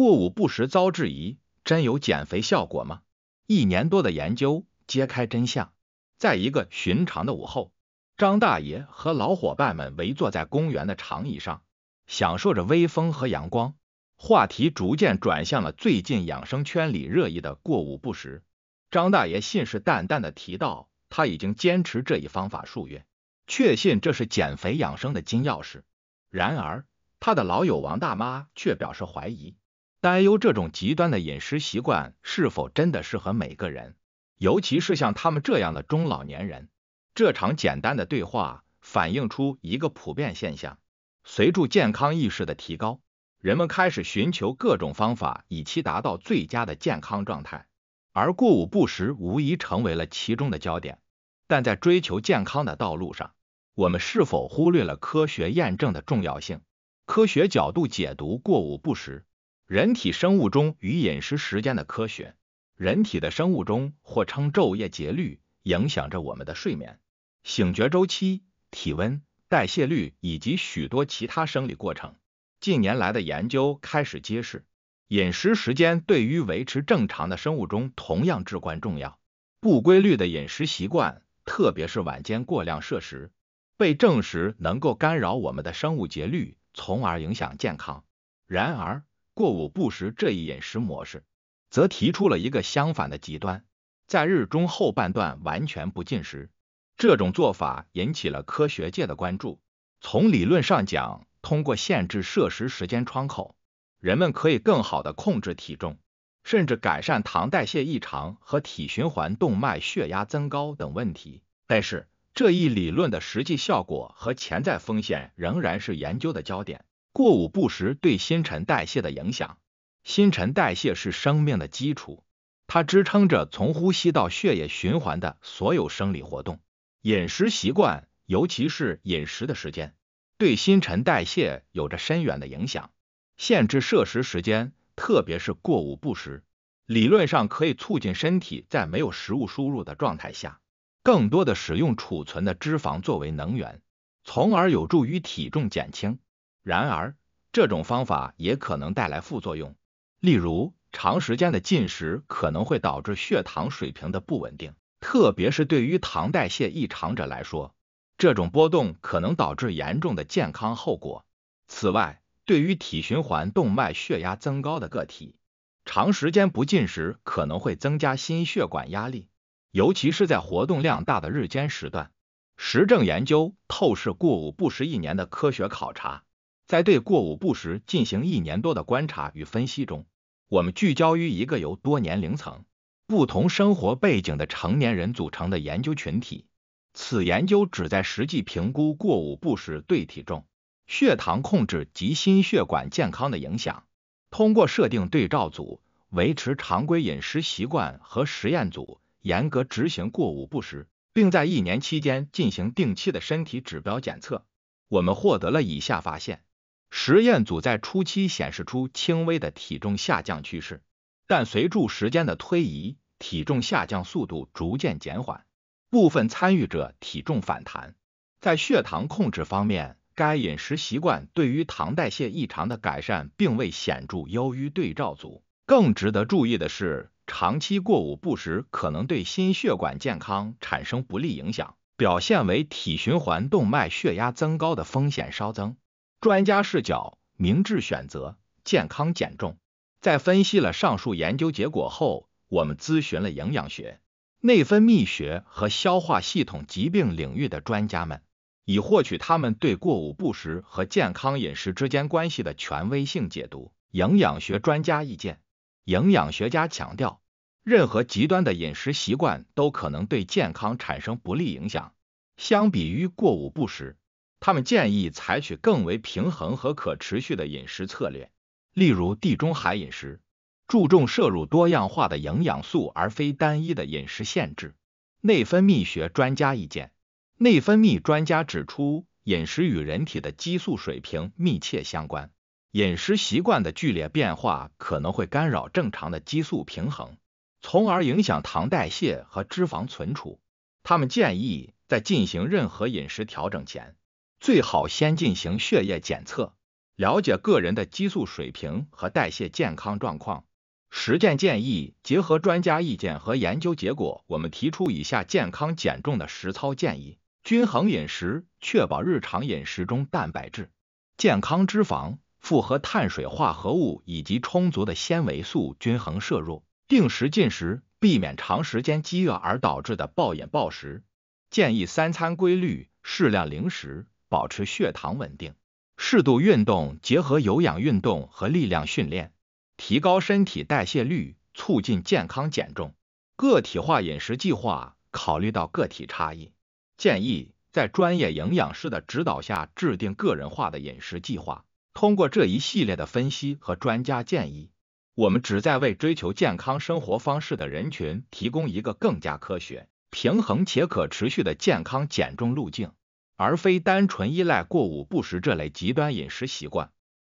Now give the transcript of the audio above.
过午不食遭质疑，真有减肥效果吗？一年多的研究揭开真相。在一个寻常的午后，张大爷和老伙伴们围坐在公园的长椅上，享受着微风和阳光。话题逐渐转向了最近养生圈里热议的“过午不食”。张大爷信誓旦旦地提到，他已经坚持这一方法数月，确信这是减肥养生的金钥匙。然而，他的老友王大妈却表示怀疑。担忧这种极端的饮食习惯是否真的适合每个人，尤其是像他们这样的中老年人。这场简单的对话反映出一个普遍现象：随着健康意识的提高，人们开始寻求各种方法，以期达到最佳的健康状态。而过午不食无疑成为了其中的焦点。但在追求健康的道路上，我们是否忽略了科学验证的重要性？科学角度解读过午不食。人体生物钟与饮食时间的科学。人体的生物钟，或称昼夜节律，影响着我们的睡眠、醒觉周期、体温、代谢率以及许多其他生理过程。近年来的研究开始揭示，饮食时间对于维持正常的生物钟同样至关重要。不规律的饮食习惯，特别是晚间过量摄食，被证实能够干扰我们的生物节律，从而影响健康。然而，过午不食这一饮食模式，则提出了一个相反的极端，在日中后半段完全不进食。这种做法引起了科学界的关注。从理论上讲，通过限制摄食时间窗口，人们可以更好的控制体重，甚至改善糖代谢异常和体循环动脉血压增高等问题。但是，这一理论的实际效果和潜在风险仍然是研究的焦点。过午不食对新陈代谢的影响。新陈代谢是生命的基础，它支撑着从呼吸到血液循环的所有生理活动。饮食习惯，尤其是饮食的时间，对新陈代谢有着深远的影响。限制摄食时间，特别是过午不食，理论上可以促进身体在没有食物输入的状态下，更多的使用储存的脂肪作为能源，从而有助于体重减轻。然而，这种方法也可能带来副作用，例如长时间的进食可能会导致血糖水平的不稳定，特别是对于糖代谢异常者来说，这种波动可能导致严重的健康后果。此外，对于体循环动脉血压增高的个体，长时间不进食可能会增加心血管压力，尤其是在活动量大的日间时段。实证研究透视过午不食一年的科学考察。在对过午不食进行一年多的观察与分析中，我们聚焦于一个由多年龄层、不同生活背景的成年人组成的研究群体。此研究旨在实际评估过午不食对体重、血糖控制及心血管健康的影响。通过设定对照组维持常规饮食习惯和实验组严格执行过午不食，并在一年期间进行定期的身体指标检测，我们获得了以下发现。实验组在初期显示出轻微的体重下降趋势，但随住时间的推移，体重下降速度逐渐减缓，部分参与者体重反弹。在血糖控制方面，该饮食习惯对于糖代谢异常的改善并未显著优于对照组。更值得注意的是，长期过午不食可能对心血管健康产生不利影响，表现为体循环动脉血压增高的风险稍增。专家视角，明智选择，健康减重。在分析了上述研究结果后，我们咨询了营养学、内分泌学和消化系统疾病领域的专家们，以获取他们对过午不食和健康饮食之间关系的权威性解读。营养学专家意见：营养学家强调，任何极端的饮食习惯都可能对健康产生不利影响。相比于过午不食。他们建议采取更为平衡和可持续的饮食策略，例如地中海饮食，注重摄入多样化的营养素，而非单一的饮食限制。内分泌学专家意见：内分泌专家指出，饮食与人体的激素水平密切相关，饮食习惯的剧烈变化可能会干扰正常的激素平衡，从而影响糖代谢和脂肪存储。他们建议在进行任何饮食调整前。最好先进行血液检测，了解个人的激素水平和代谢健康状况。实践建议结合专家意见和研究结果，我们提出以下健康减重的实操建议：均衡饮食，确保日常饮食中蛋白质、健康脂肪、复合碳水化合物以及充足的纤维素均衡摄入；定时进食，避免长时间饥饿而导致的暴饮暴食。建议三餐规律，适量零食。保持血糖稳定，适度运动，结合有氧运动和力量训练，提高身体代谢率，促进健康减重。个体化饮食计划考虑到个体差异，建议在专业营养师的指导下制定个人化的饮食计划。通过这一系列的分析和专家建议，我们旨在为追求健康生活方式的人群提供一个更加科学、平衡且可持续的健康减重路径。而非单纯依赖过午不食这类极端饮食习惯。